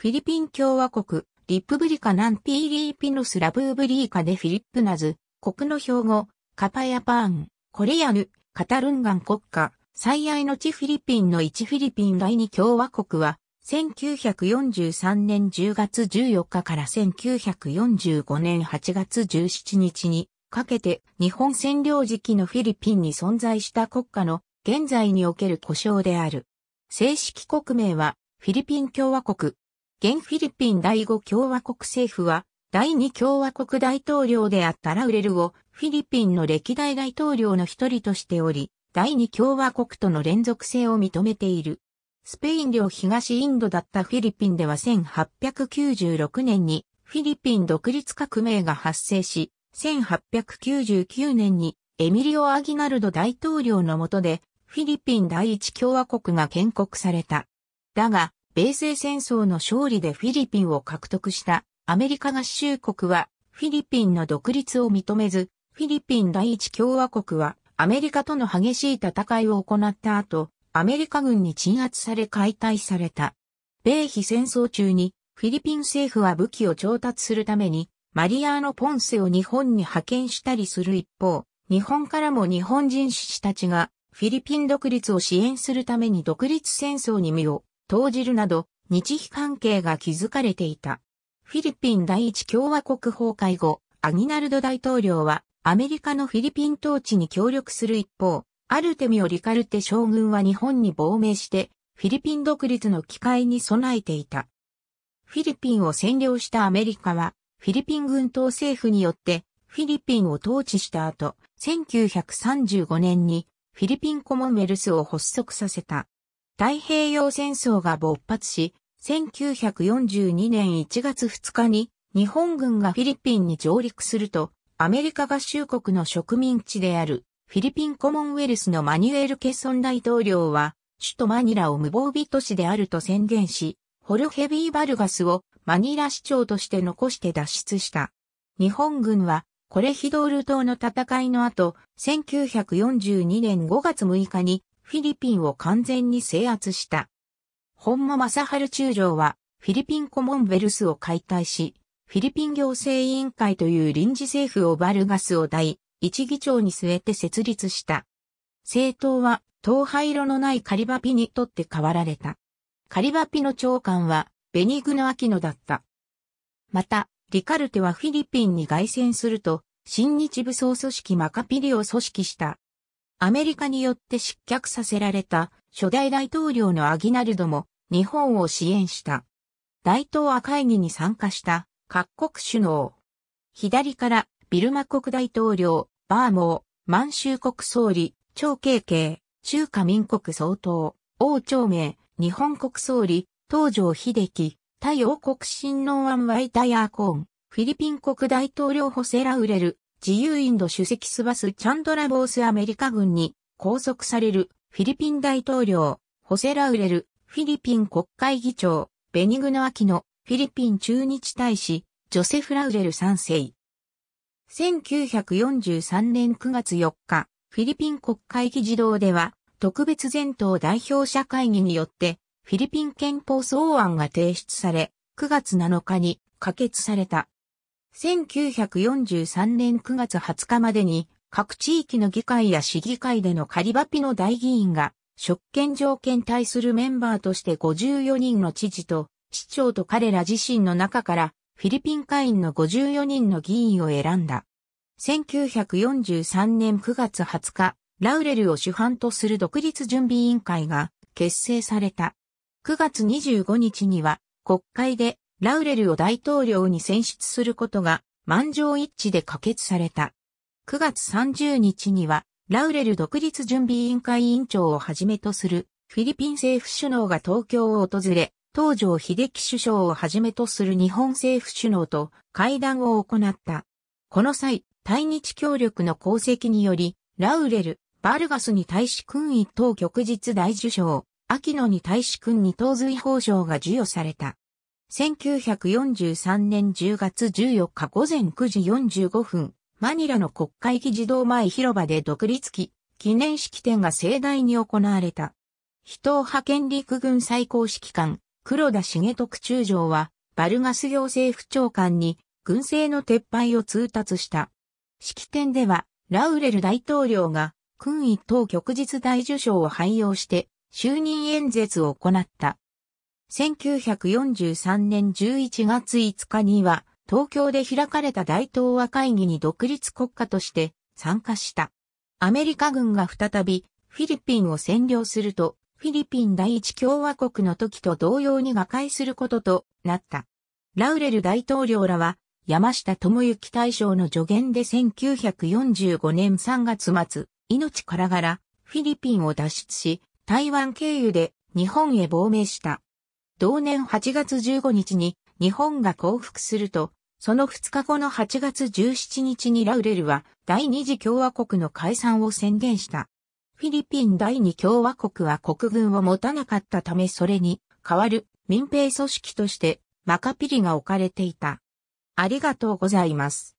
フィリピン共和国、リップブリカナンピーリーピノスラブーブリーカでフィリップナズ、国の標語、カパヤパーン、コレヤヌ、カタルンガン国家、最愛の地フィリピンの一フィリピン第二共和国は、1943年10月14日から1945年8月17日にかけて日本占領時期のフィリピンに存在した国家の現在における故障である。正式国名はフィリピン共和国現フィリピン第5共和国政府は、第2共和国大統領であったラウレルをフィリピンの歴代大統領の一人としており、第2共和国との連続性を認めている。スペイン領東インドだったフィリピンでは1896年にフィリピン独立革命が発生し、1899年にエミリオ・アギナルド大統領の下でフィリピン第一共和国が建国された。だが、米西戦争の勝利でフィリピンを獲得したアメリカ合衆国はフィリピンの独立を認めず、フィリピン第一共和国はアメリカとの激しい戦いを行った後、アメリカ軍に鎮圧され解体された。米非戦争中にフィリピン政府は武器を調達するためにマリアーノ・ポンセを日本に派遣したりする一方、日本からも日本人志士たちがフィリピン独立を支援するために独立戦争に身を投じるなど、日比関係が築かれていた。フィリピン第一共和国崩壊後、アギナルド大統領はアメリカのフィリピン統治に協力する一方、アルテミオ・リカルテ将軍は日本に亡命して、フィリピン独立の機会に備えていた。フィリピンを占領したアメリカは、フィリピン軍統政府によってフィリピンを統治した後、1935年にフィリピンコモンウェルスを発足させた。太平洋戦争が勃発し、1942年1月2日に日本軍がフィリピンに上陸すると、アメリカ合衆国の植民地であるフィリピンコモンウェルスのマニュエル・ケソン大統領は、首都マニラを無防備都市であると宣言し、ホルヘビー・バルガスをマニラ市長として残して脱出した。日本軍は、コレヒドール島の戦いの後、1942年5月6日にフィリピンを完全に制圧した。本間正春中将は、フィリピンコモンベルスを解体し、フィリピン行政委員会という臨時政府をバルガスを第一議長に据えて設立した。政党は、東廃色のないカリバピにとって変わられた。カリバピの長官は、ベニグノ・アキノだった。また、リカルテはフィリピンに凱旋すると、新日武装組織マカピリを組織した。アメリカによって失脚させられた初代大統領のアギナルドも日本を支援した。大東亜会議に参加した各国首脳。左からビルマ国大統領、バーモー、満州国総理、長慶慶、中華民国総統、王朝明、日本国総理、東条秀樹、太陽国親王アンワイタヤーコーン、フィリピン国大統領ホセラウレル、自由インド主席スバス・チャンドラボースアメリカ軍に拘束されるフィリピン大統領、ホセラウレル、フィリピン国会議長、ベニグノアキノ、フィリピン駐日大使、ジョセフ・ラウレル3世。1943年9月4日、フィリピン国会議事堂では、特別全党代表者会議によって、フィリピン憲法草案が提出され、9月7日に可決された。1943年9月20日までに各地域の議会や市議会でのカリバピの大議員が職権条件対するメンバーとして54人の知事と市長と彼ら自身の中からフィリピン会員の54人の議員を選んだ。1943年9月20日、ラウレルを主犯とする独立準備委員会が結成された。9月25日には国会でラウレルを大統領に選出することが満場一致で可決された。9月30日には、ラウレル独立準備委員会委員長をはじめとするフィリピン政府首脳が東京を訪れ、東条秀樹首相をはじめとする日本政府首脳と会談を行った。この際、対日協力の功績により、ラウレル、バルガスに対し君一等旭日大受賞、秋野に対し君二等随法賞が授与された。1943年10月14日午前9時45分、マニラの国会議事堂前広場で独立記記念式典が盛大に行われた。人派遣陸軍最高指揮官、黒田重徳中将は、バルガス行政府長官に、軍政の撤廃を通達した。式典では、ラウレル大統領が、勲位等旭日大受賞を廃用して、就任演説を行った。1943年11月5日には、東京で開かれた大東亜会議に独立国家として参加した。アメリカ軍が再びフィリピンを占領すると、フィリピン第一共和国の時と同様に瓦解することとなった。ラウレル大統領らは、山下智之大将の助言で1945年3月末、命からがら、フィリピンを脱出し、台湾経由で日本へ亡命した。同年8月15日に日本が降伏すると、その2日後の8月17日にラウレルは第二次共和国の解散を宣言した。フィリピン第二共和国は国軍を持たなかったためそれに代わる民兵組織としてマカピリが置かれていた。ありがとうございます。